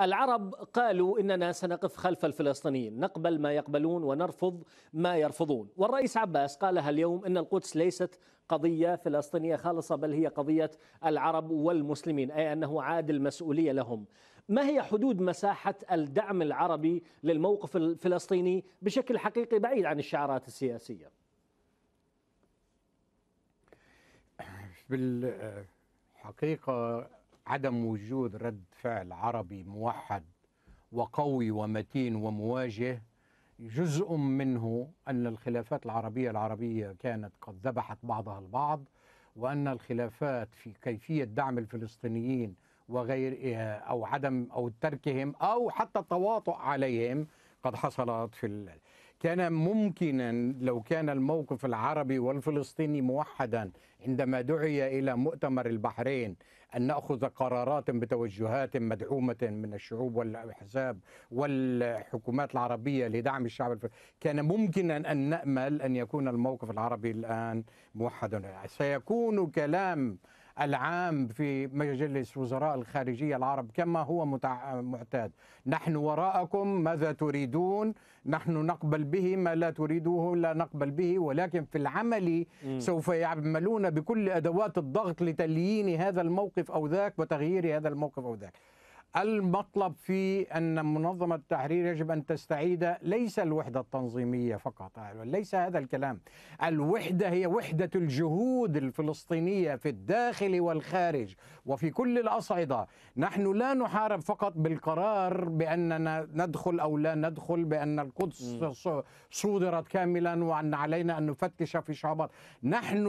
العرب قالوا اننا سنقف خلف الفلسطينيين، نقبل ما يقبلون ونرفض ما يرفضون، والرئيس عباس قالها اليوم ان القدس ليست قضيه فلسطينيه خالصه بل هي قضيه العرب والمسلمين، اي انه عاد المسؤوليه لهم. ما هي حدود مساحه الدعم العربي للموقف الفلسطيني بشكل حقيقي بعيد عن الشعارات السياسيه؟ بالحقيقه عدم وجود رد فعل عربي موحد وقوي ومتين ومواجه جزء منه أن الخلافات العربية العربية كانت قد ذبحت بعضها البعض وأن الخلافات في كيفية دعم الفلسطينيين وغير أو عدم أو تركهم أو حتى التواطؤ عليهم قد حصلت في كان ممكنا لو كان الموقف العربي والفلسطيني موحدا عندما دعي الى مؤتمر البحرين ان ناخذ قرارات بتوجهات مدعومه من الشعوب والاحزاب والحكومات العربيه لدعم الشعب الفلسطيني كان ممكنا ان نامل ان يكون الموقف العربي الان موحدا سيكون كلام العام في مجلس وزراء الخارجية العرب كما هو معتاد نحن وراءكم ماذا تريدون نحن نقبل به ما لا تريدوه لا نقبل به ولكن في العمل سوف يعملون بكل أدوات الضغط لتليين هذا الموقف أو ذاك وتغيير هذا الموقف أو ذاك المطلب في أن منظمة التحرير يجب أن تستعيد ليس الوحدة التنظيمية فقط ليس هذا الكلام الوحدة هي وحدة الجهود الفلسطينية في الداخل والخارج وفي كل الأصعدة نحن لا نحارب فقط بالقرار بأننا ندخل أو لا ندخل بأن القدس صودرت كاملا وأن علينا أن نفتش في شعبات نحن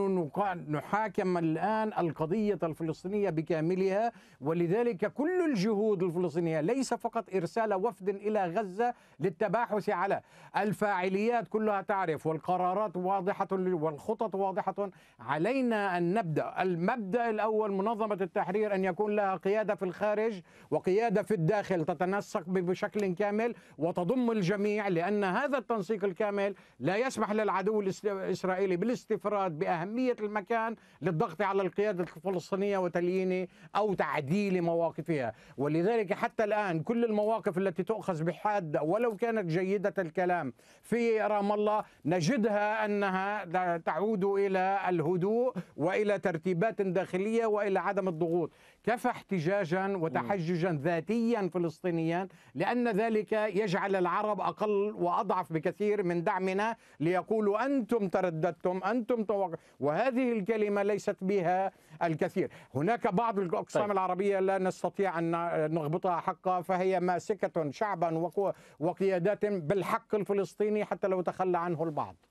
نحاكم الآن القضية الفلسطينية بكاملها ولذلك كل الجهود الجنود الفلسطينية ليس فقط إرسال وفد إلى غزة للتباحث على الفاعليات كلها تعرف والقرارات واضحة والخطط واضحة علينا أن نبدأ المبدأ الأول منظمة التحرير أن يكون لها قيادة في الخارج وقيادة في الداخل تتنسق بشكل كامل وتضم الجميع لأن هذا التنسيق الكامل لا يسمح للعدو الإسرائيلي بالاستفراد بأهمية المكان للضغط على القيادة الفلسطينية وتليين أو تعديل مواقفها ولذا لذلك حتى الآن كل المواقف التي تؤخذ بحادة ولو كانت جيدة الكلام في رام الله نجدها أنها تعود إلى الهدوء وإلى ترتيبات داخلية وإلى عدم الضغوط كفى احتجاجا وتحججا ذاتيا فلسطينيا لأن ذلك يجعل العرب أقل وأضعف بكثير من دعمنا ليقولوا أنتم ترددتم أنتم توقف وهذه الكلمة ليست بها الكثير هناك بعض الأقسام طيب. العربية لا نستطيع أن نغبطها حقها فهي ماسكة شعبا وقيادات بالحق الفلسطيني حتى لو تخلى عنه البعض